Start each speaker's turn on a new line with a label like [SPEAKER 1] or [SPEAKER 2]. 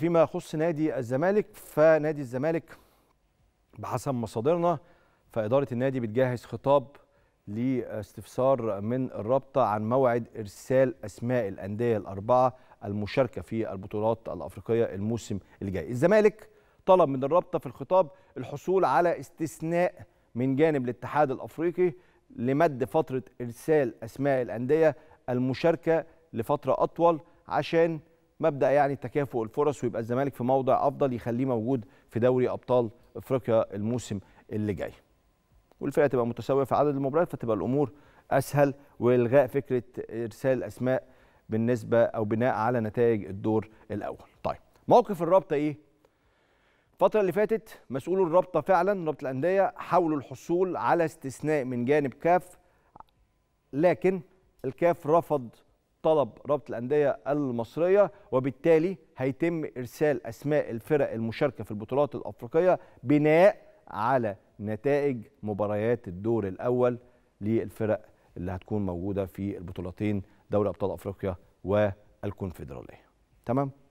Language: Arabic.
[SPEAKER 1] فيما يخص نادي الزمالك فنادي الزمالك بحسب مصادرنا فإدارة النادي بتجهز خطاب لاستفسار من الرابطة عن موعد إرسال أسماء الأندية الأربعة المشاركة في البطولات الأفريقية الموسم الجاي الزمالك طلب من الرابطة في الخطاب الحصول على استثناء من جانب الاتحاد الأفريقي لمد فترة إرسال أسماء الأندية المشاركة لفترة أطول عشان مبدا يعني تكافؤ الفرص ويبقى الزمالك في موضع افضل يخليه موجود في دوري ابطال افريقيا الموسم اللي جاي والفئه تبقى متساويه في عدد المباريات فتبقى الامور اسهل والغاء فكره ارسال اسماء بالنسبه او بناء على نتائج الدور الاول طيب موقف الرابطه ايه الفترة اللي فاتت مسؤول الرابطة فعلا رابطة الأندية حاولوا الحصول على استثناء من جانب كاف لكن الكاف رفض طلب رابط الانديه المصريه وبالتالي هيتم ارسال اسماء الفرق المشاركه في البطولات الافريقيه بناء على نتائج مباريات الدور الاول للفرق اللي هتكون موجوده في البطولتين دوري ابطال افريقيا والكونفدراليه تمام